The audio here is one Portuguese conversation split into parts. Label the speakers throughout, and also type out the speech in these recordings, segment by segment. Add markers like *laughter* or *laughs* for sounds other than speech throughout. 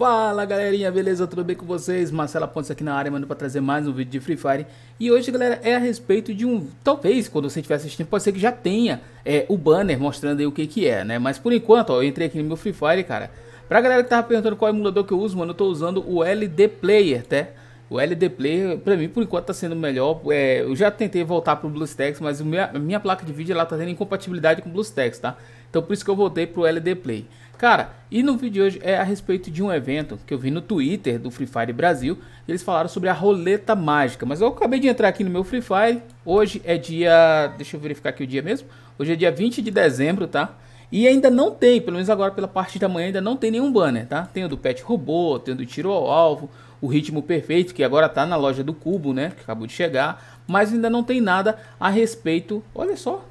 Speaker 1: Fala galerinha, beleza? Tudo bem com vocês? Marcela Pontes aqui na área, mandando para trazer mais um vídeo de Free Fire. E hoje, galera, é a respeito de um... Talvez, quando você estiver assistindo, pode ser que já tenha é, o banner mostrando aí o que que é, né? Mas por enquanto, ó, eu entrei aqui no meu Free Fire, cara. Pra galera que tava perguntando qual emulador que eu uso, mano, eu tô usando o LD Player, tá? O LD Player, pra mim, por enquanto, tá sendo melhor. É, eu já tentei voltar pro BlueStacks, mas minha, a minha placa de vídeo, ela tá tendo incompatibilidade com o BlueStacks, tá? Então, por isso que eu voltei pro LD Play. Cara, e no vídeo de hoje é a respeito de um evento que eu vi no Twitter do Free Fire Brasil. Eles falaram sobre a roleta mágica, mas eu acabei de entrar aqui no meu Free Fire. Hoje é dia... deixa eu verificar aqui o dia mesmo. Hoje é dia 20 de dezembro, tá? E ainda não tem, pelo menos agora pela parte da manhã, ainda não tem nenhum banner, tá? Tem o do pet robô, tem o do tiro ao alvo, o ritmo perfeito, que agora está na loja do Cubo, né? Que acabou de chegar, mas ainda não tem nada a respeito. Olha só,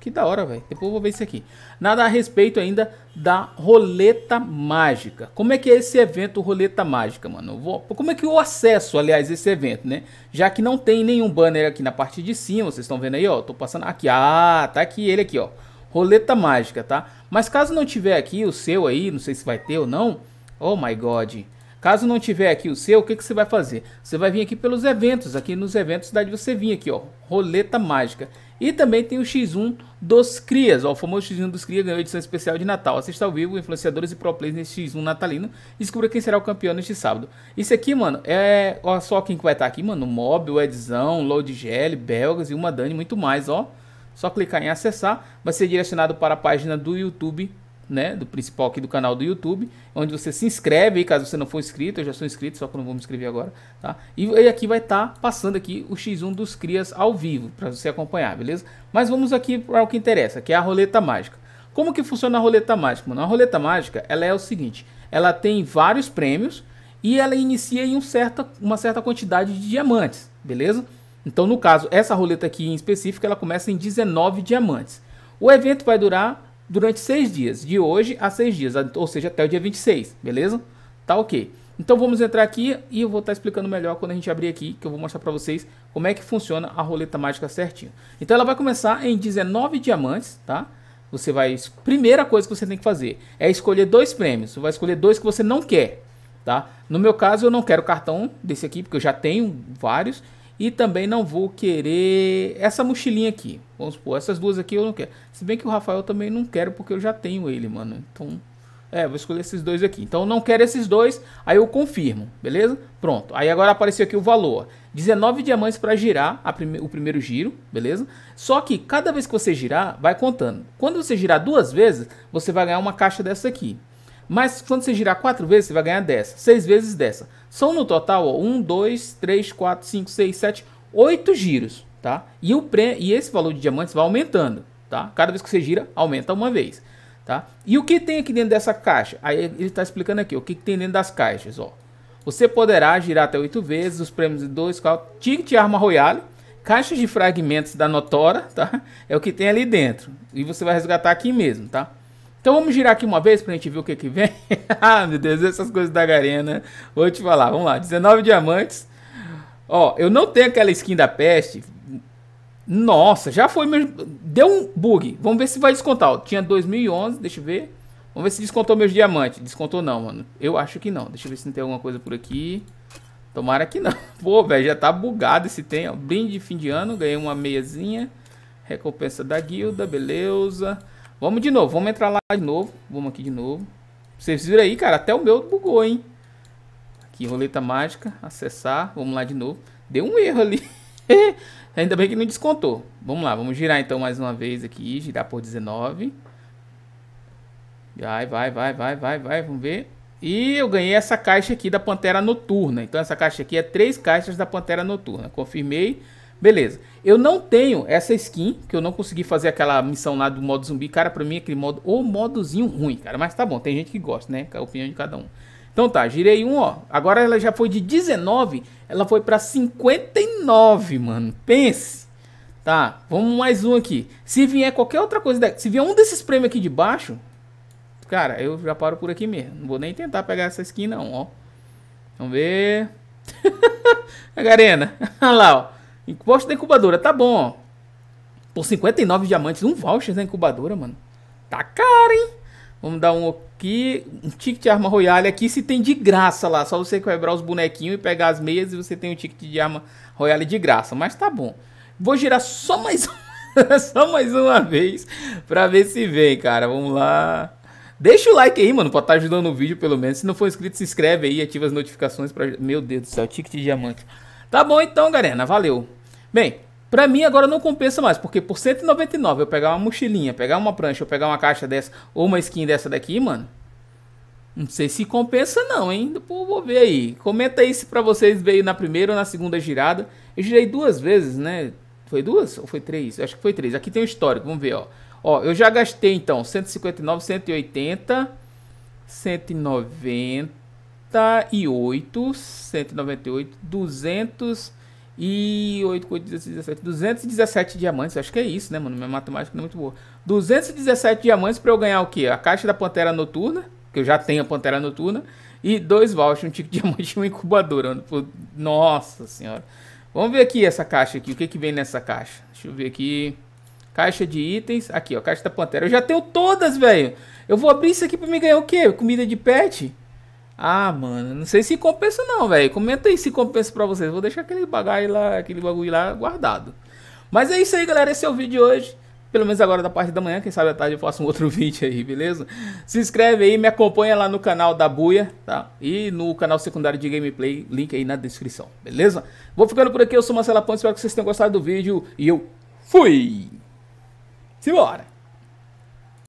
Speaker 1: que da hora, velho. Depois eu vou ver isso aqui. Nada a respeito ainda da roleta mágica. Como é que é esse evento roleta mágica, mano? Vou... Como é que eu acesso, aliás, esse evento, né? Já que não tem nenhum banner aqui na parte de cima, vocês estão vendo aí, ó. Tô passando aqui. Ah, tá aqui ele aqui, ó. Roleta mágica, tá? Mas caso não tiver aqui o seu aí, não sei se vai ter ou não. Oh my god. Caso não tiver aqui o seu, o que, que você vai fazer? Você vai vir aqui pelos eventos, aqui nos eventos dá de você vir aqui, ó, roleta mágica. E também tem o X1 dos Crias, ó, o famoso X1 dos Crias ganhou edição especial de Natal. Assista ao vivo, influenciadores e pro players nesse X1 natalino. Descubra quem será o campeão neste sábado. Isso aqui, mano, é só quem que vai estar tá aqui, mano, Mob, Edzão, Load Gel, Belgas e uma Dani, muito mais, ó. Só clicar em acessar, vai ser direcionado para a página do YouTube né, do principal aqui do canal do YouTube, onde você se inscreve, caso você não for inscrito, eu já sou inscrito, só que não vou me inscrever agora, tá? E aqui vai estar tá passando aqui o X1 dos crias ao vivo para você acompanhar, beleza? Mas vamos aqui para o que interessa, que é a roleta mágica. Como que funciona a roleta mágica, mano? A roleta mágica, ela é o seguinte, ela tem vários prêmios e ela inicia em um certa, uma certa quantidade de diamantes, beleza? Então, no caso, essa roleta aqui em específico, ela começa em 19 diamantes. O evento vai durar durante seis dias, de hoje a seis dias, ou seja, até o dia 26, beleza? Tá ok. Então vamos entrar aqui e eu vou estar tá explicando melhor quando a gente abrir aqui, que eu vou mostrar para vocês como é que funciona a roleta mágica certinho. Então ela vai começar em 19 diamantes, tá? Você vai, primeira coisa que você tem que fazer é escolher dois prêmios, você vai escolher dois que você não quer, tá? No meu caso eu não quero cartão desse aqui, porque eu já tenho vários, e também não vou querer essa mochilinha aqui. Vamos supor, essas duas aqui eu não quero. Se bem que o Rafael também não quero porque eu já tenho ele, mano. Então, é, vou escolher esses dois aqui. Então, não quero esses dois, aí eu confirmo, beleza? Pronto. Aí agora apareceu aqui o valor. 19 diamantes para girar prime o primeiro giro, beleza? Só que cada vez que você girar, vai contando. Quando você girar duas vezes, você vai ganhar uma caixa dessa aqui. Mas quando você girar quatro vezes, você vai ganhar dessa. Seis vezes dessa. São no total, 1, um, dois, três, quatro, cinco, seis, sete, oito giros, tá? E, o pre... e esse valor de diamantes vai aumentando, tá? Cada vez que você gira, aumenta uma vez, tá? E o que tem aqui dentro dessa caixa? Aí ele está explicando aqui, o que, que tem dentro das caixas, ó. Você poderá girar até oito vezes os prêmios de 2, 4, ticket arma royale, caixas de fragmentos da Notora, tá? É o que tem ali dentro. E você vai resgatar aqui mesmo, tá? Então vamos girar aqui uma vez pra gente ver o que que vem. *laughs* ah, meu Deus, essas coisas da Garena. Vou te falar, vamos lá. 19 diamantes. Ó, eu não tenho aquela skin da peste. Nossa, já foi meu... Deu um bug. Vamos ver se vai descontar. Ó, tinha 2011, deixa eu ver. Vamos ver se descontou meus diamantes. Descontou não, mano. Eu acho que não. Deixa eu ver se não tem alguma coisa por aqui. Tomara que não. *laughs* Pô, velho, já tá bugado esse tem. Ó. Brinde de fim de ano. Ganhei uma meiazinha. Recompensa da guilda, beleza. Vamos de novo, vamos entrar lá de novo. Vamos aqui de novo. Vocês viram aí, cara, até o meu bugou, hein? Aqui, roleta mágica, acessar, vamos lá de novo. Deu um erro ali. *laughs* Ainda bem que não descontou. Vamos lá, vamos girar então mais uma vez aqui, girar por 19. Vai, vai, vai, vai, vai, vai, vamos ver. E eu ganhei essa caixa aqui da Pantera Noturna. Então essa caixa aqui é três caixas da Pantera Noturna. Confirmei. Beleza. Eu não tenho essa skin, que eu não consegui fazer aquela missão lá do modo zumbi. Cara, pra mim é aquele modo ou modozinho ruim, cara. Mas tá bom, tem gente que gosta, né? É a opinião de cada um. Então tá, girei um, ó. Agora ela já foi de 19, ela foi pra 59, mano. Pense. Tá, vamos mais um aqui. Se vier qualquer outra coisa, se vier um desses prêmios aqui de baixo, cara, eu já paro por aqui mesmo. Não vou nem tentar pegar essa skin não, ó. Vamos ver. a *laughs* Garena, *laughs* olha lá, ó. Imposto da incubadora, tá bom. Por 59 diamantes, um voucher da incubadora, mano. Tá caro, hein? Vamos dar um aqui, um ticket de arma royale aqui, se tem de graça lá. Só você quebrar os bonequinhos e pegar as meias e você tem um ticket de arma royale de graça. Mas tá bom. Vou girar só mais, *laughs* só mais uma vez pra ver se vem, cara. Vamos lá. Deixa o like aí, mano, pra estar tá ajudando o vídeo, pelo menos. Se não for inscrito, se inscreve aí, ativa as notificações pra... Meu Deus do céu, ticket de diamante. Tá bom então, galera. Valeu. Bem, para mim agora não compensa mais, porque por 199 eu pegar uma mochilinha, pegar uma prancha, eu pegar uma caixa dessa ou uma skin dessa daqui, mano. Não sei se compensa não, hein? Depois vou ver aí. Comenta aí se para vocês veio na primeira ou na segunda girada. Eu girei duas vezes, né? Foi duas ou foi três? Eu acho que foi três. Aqui tem o um histórico, vamos ver, ó. Ó, eu já gastei então 159, 180, 198, 198, 200 e 8, 8, 16, 17. 217 diamantes. Acho que é isso, né, mano? Minha matemática não é muito boa. 217 diamantes pra eu ganhar o quê? A caixa da Pantera Noturna. Que eu já tenho a Pantera Noturna. E dois vouchers, um tico de diamante e uma incubadora. Nossa senhora. Vamos ver aqui essa caixa aqui. O que que vem nessa caixa? Deixa eu ver aqui. Caixa de itens. Aqui, ó. Caixa da Pantera. Eu já tenho todas, velho. Eu vou abrir isso aqui pra me ganhar o quê? Comida de pet? Ah, mano, não sei se compensa não, velho. Comenta aí se compensa pra vocês. Vou deixar aquele bagulho lá, aquele bagulho lá guardado. Mas é isso aí, galera. Esse é o vídeo de hoje. Pelo menos agora da parte da manhã, quem sabe à tarde eu faço um *laughs* outro vídeo aí, beleza? Se inscreve aí, me acompanha lá no canal da Buia, tá? E no canal secundário de gameplay, link aí na descrição, beleza? Vou ficando por aqui, eu sou Marcelo Ponte, espero que vocês tenham gostado do vídeo e eu fui! Simbora!